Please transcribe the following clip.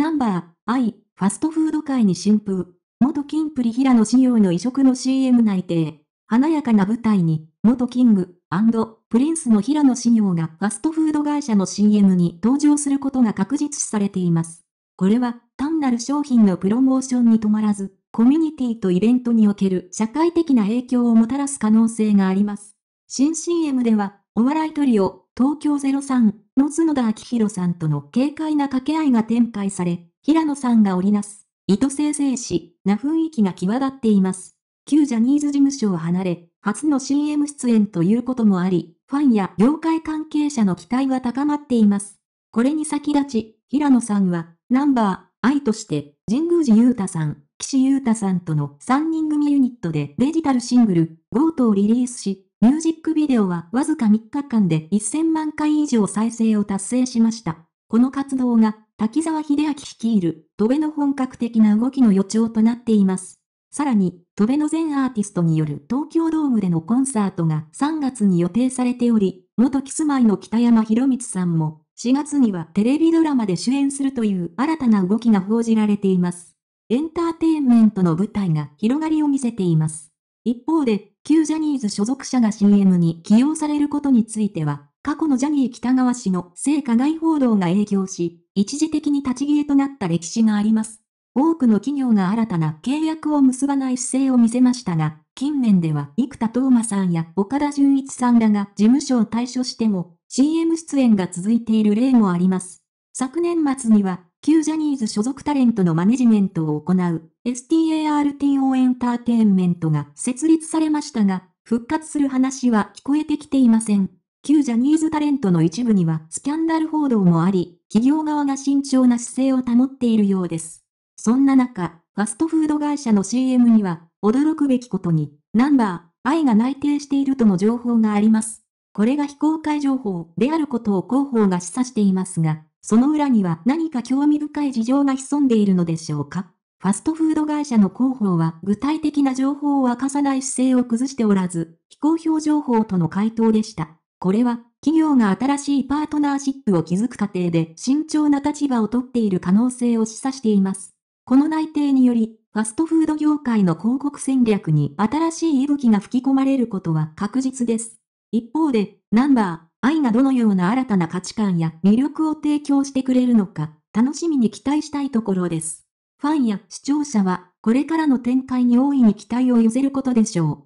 ナンバー、I、ファストフード界に新風。元キンプリ平野仕様の異色の CM 内定。華やかな舞台に、元キング、プリンスの平野仕様がファストフード会社の CM に登場することが確実視されています。これは、単なる商品のプロモーションに止まらず、コミュニティとイベントにおける社会的な影響をもたらす可能性があります。新 CM では、お笑いトリオ、東京03、の角田昭弘さんとの軽快な掛け合いが展開され、平野さんが織りなす、意図生成し、な雰囲気が際立っています。旧ジャニーズ事務所を離れ、初の CM 出演ということもあり、ファンや業界関係者の期待は高まっています。これに先立ち、平野さんは、ナンバー、愛として、神宮寺裕太さん、岸優太さんとの3人組ユニットでデジタルシングル、GO トをリリースし、ミュージックビデオはわずか3日間で1000万回以上再生を達成しました。この活動が滝沢秀明率いる、戸辺の本格的な動きの予兆となっています。さらに、戸辺の全アーティストによる東京ドームでのコンサートが3月に予定されており、元キスマイの北山博光さんも、4月にはテレビドラマで主演するという新たな動きが報じられています。エンターテインメントの舞台が広がりを見せています。一方で、旧ジャニーズ所属者が CM に起用されることについては、過去のジャニー北川氏の性加害報道が影響し、一時的に立ち消えとなった歴史があります。多くの企業が新たな契約を結ばない姿勢を見せましたが、近年では生田斗真さんや岡田純一さんらが事務所を退所しても CM 出演が続いている例もあります。昨年末には、旧ジャニーズ所属タレントのマネジメントを行う s t ARTO エンターテインメントが設立されましたが、復活する話は聞こえてきていません。旧ジャニーズタレントの一部にはスキャンダル報道もあり、企業側が慎重な姿勢を保っているようです。そんな中、ファストフード会社の CM には、驚くべきことに、ナンバー、愛が内定しているとの情報があります。これが非公開情報であることを広報が示唆していますが、その裏には何か興味深い事情が潜んでいるのでしょうかファストフード会社の広報は具体的な情報を明かさない姿勢を崩しておらず、非公表情報との回答でした。これは、企業が新しいパートナーシップを築く過程で慎重な立場をとっている可能性を示唆しています。この内定により、ファストフード業界の広告戦略に新しい息吹が吹き込まれることは確実です。一方で、ナンバー、愛がどのような新たな価値観や魅力を提供してくれるのか、楽しみに期待したいところです。ファンや視聴者はこれからの展開に大いに期待を寄せることでしょう。